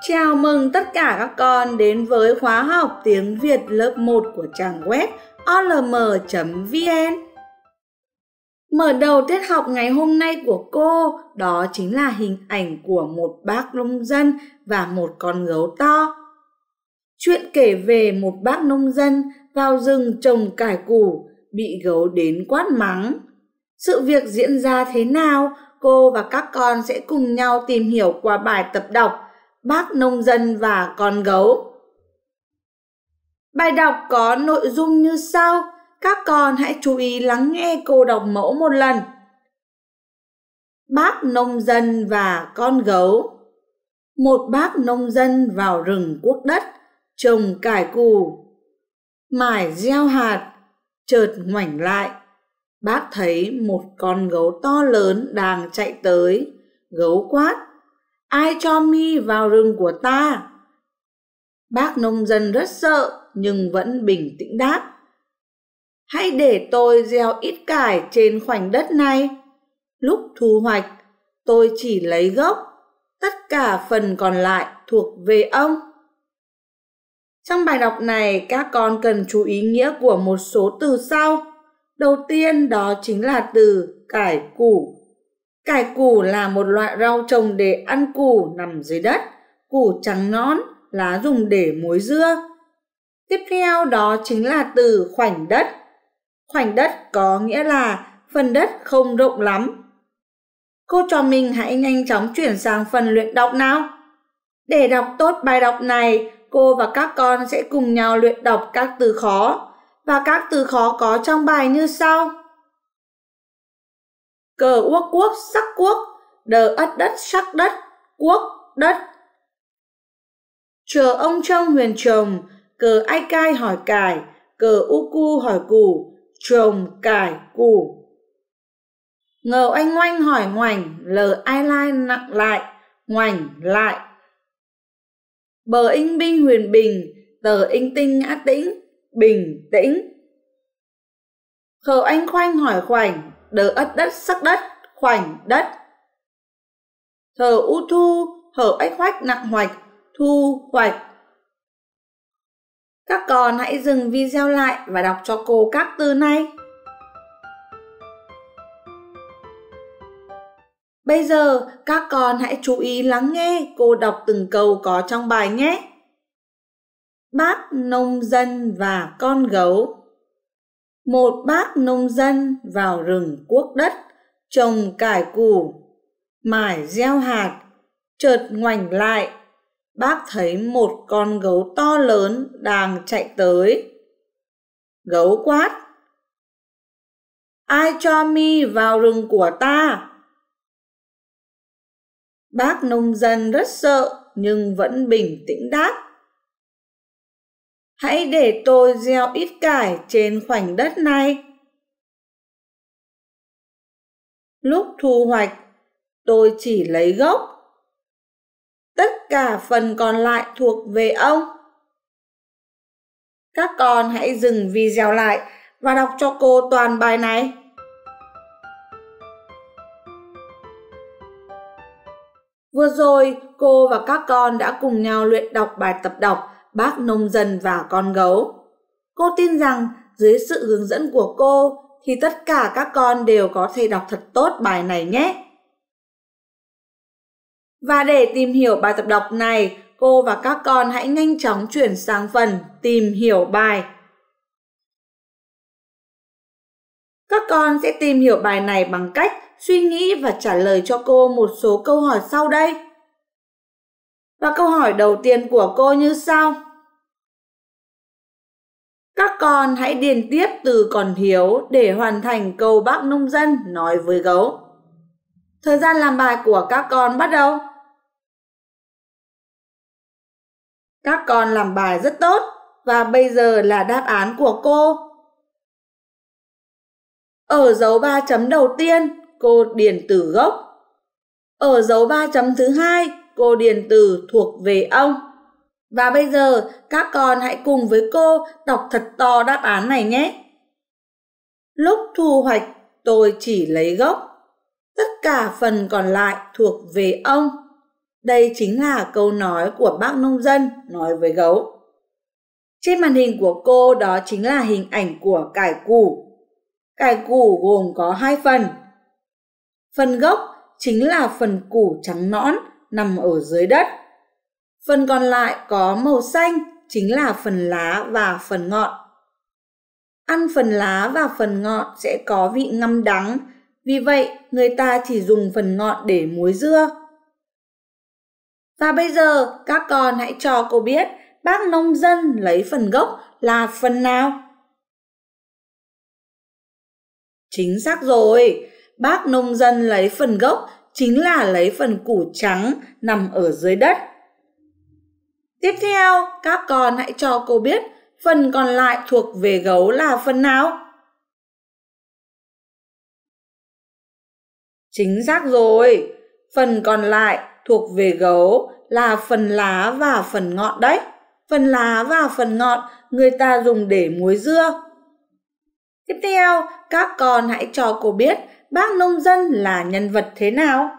Chào mừng tất cả các con đến với khóa học tiếng Việt lớp 1 của trang web olm.vn. Mở đầu tiết học ngày hôm nay của cô đó chính là hình ảnh của một bác nông dân và một con gấu to. Chuyện kể về một bác nông dân vào rừng trồng cải củ bị gấu đến quát mắng. Sự việc diễn ra thế nào, cô và các con sẽ cùng nhau tìm hiểu qua bài tập đọc bác nông dân và con gấu. Bài đọc có nội dung như sau, các con hãy chú ý lắng nghe cô đọc mẫu một lần. Bác nông dân và con gấu Một bác nông dân vào rừng quốc đất, trồng cải cù. Mải gieo hạt, chợt ngoảnh lại. Bác thấy một con gấu to lớn đang chạy tới. Gấu quát, ai cho mi vào rừng của ta bác nông dân rất sợ nhưng vẫn bình tĩnh đáp hãy để tôi gieo ít cải trên khoảnh đất này lúc thu hoạch tôi chỉ lấy gốc tất cả phần còn lại thuộc về ông trong bài đọc này các con cần chú ý nghĩa của một số từ sau đầu tiên đó chính là từ cải củ Cải củ là một loại rau trồng để ăn củ nằm dưới đất, củ trắng nõn, lá dùng để muối dưa. Tiếp theo đó chính là từ khoảnh đất. Khoảnh đất có nghĩa là phần đất không rộng lắm. Cô trò mình hãy nhanh chóng chuyển sang phần luyện đọc nào. Để đọc tốt bài đọc này, cô và các con sẽ cùng nhau luyện đọc các từ khó. Và các từ khó có trong bài như sau cờ quốc quốc sắc quốc đờ ất đất sắc đất quốc đất chờ ông trong huyền chồng cờ ai cai hỏi cải cờ u cu hỏi củ trồng cải củ ngờ anh ngoanh hỏi ngoảnh lờ ai lai nặng lại ngoảnh lại bờ inh binh huyền bình tờ inh tinh ngã tĩnh bình tĩnh khờ anh khoanh hỏi khoảnh đờ ất đất sắc đất khoảnh đất thờ u thu hở ếch hoách nặng hoạch thu hoạch các con hãy dừng video lại và đọc cho cô các từ này Bây giờ các con hãy chú ý lắng nghe cô đọc từng câu có trong bài nhé. Bác nông dân và con gấu một bác nông dân vào rừng cuốc đất trồng cải củ mải gieo hạt chợt ngoảnh lại bác thấy một con gấu to lớn đang chạy tới gấu quát ai cho mi vào rừng của ta bác nông dân rất sợ nhưng vẫn bình tĩnh đáp hãy để tôi gieo ít cải trên khoảnh đất này. Lúc thu hoạch, tôi chỉ lấy gốc. Tất cả phần còn lại thuộc về ông. Các con hãy dừng video lại và đọc cho cô toàn bài này. Vừa rồi, cô và các con đã cùng nhau luyện đọc bài tập đọc bác nông dân và con gấu. Cô tin rằng dưới sự hướng dẫn của cô thì tất cả các con đều có thể đọc thật tốt bài này nhé. Và để tìm hiểu bài tập đọc này, cô và các con hãy nhanh chóng chuyển sang phần tìm hiểu bài. Các con sẽ tìm hiểu bài này bằng cách suy nghĩ và trả lời cho cô một số câu hỏi sau đây. Và câu hỏi đầu tiên của cô như sau: các con hãy điền tiếp từ còn thiếu để hoàn thành câu bác nông dân nói với gấu. Thời gian làm bài của các con bắt đầu. Các con làm bài rất tốt và bây giờ là đáp án của cô. Ở dấu 3 chấm đầu tiên, cô điền từ gốc. Ở dấu 3 chấm thứ hai, cô điền từ thuộc về ông. Và bây giờ các con hãy cùng với cô đọc thật to đáp án này nhé. Lúc thu hoạch tôi chỉ lấy gốc, tất cả phần còn lại thuộc về ông. Đây chính là câu nói của bác nông dân nói với gấu. Trên màn hình của cô đó chính là hình ảnh của cải củ. Cải củ gồm có hai phần. Phần gốc chính là phần củ trắng nõn nằm ở dưới đất Phần còn lại có màu xanh chính là phần lá và phần ngọn. Ăn phần lá và phần ngọn sẽ có vị ngâm đắng, vì vậy người ta chỉ dùng phần ngọn để muối dưa. Và bây giờ các con hãy cho cô biết bác nông dân lấy phần gốc là phần nào? Chính xác rồi, bác nông dân lấy phần gốc chính là lấy phần củ trắng nằm ở dưới đất Tiếp theo, các con hãy cho cô biết phần còn lại thuộc về gấu là phần nào. Chính xác rồi, phần còn lại thuộc về gấu là phần lá và phần ngọn đấy. Phần lá và phần ngọn người ta dùng để muối dưa. Tiếp theo, các con hãy cho cô biết bác nông dân là nhân vật thế nào.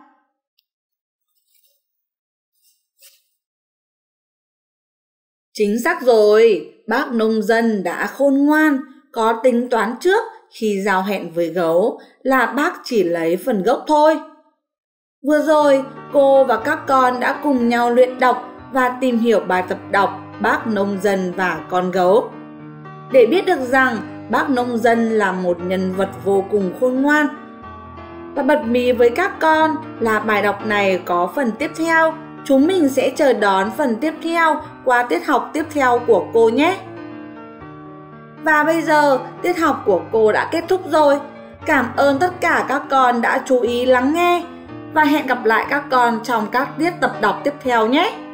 Chính xác rồi, bác nông dân đã khôn ngoan, có tính toán trước khi giao hẹn với gấu là bác chỉ lấy phần gốc thôi. Vừa rồi, cô và các con đã cùng nhau luyện đọc và tìm hiểu bài tập đọc Bác Nông Dân và Con Gấu. Để biết được rằng Bác Nông Dân là một nhân vật vô cùng khôn ngoan. Và bật mí với các con là bài đọc này có phần tiếp theo Chúng mình sẽ chờ đón phần tiếp theo qua tiết học tiếp theo của cô nhé. Và bây giờ, tiết học của cô đã kết thúc rồi. Cảm ơn tất cả các con đã chú ý lắng nghe và hẹn gặp lại các con trong các tiết tập đọc tiếp theo nhé.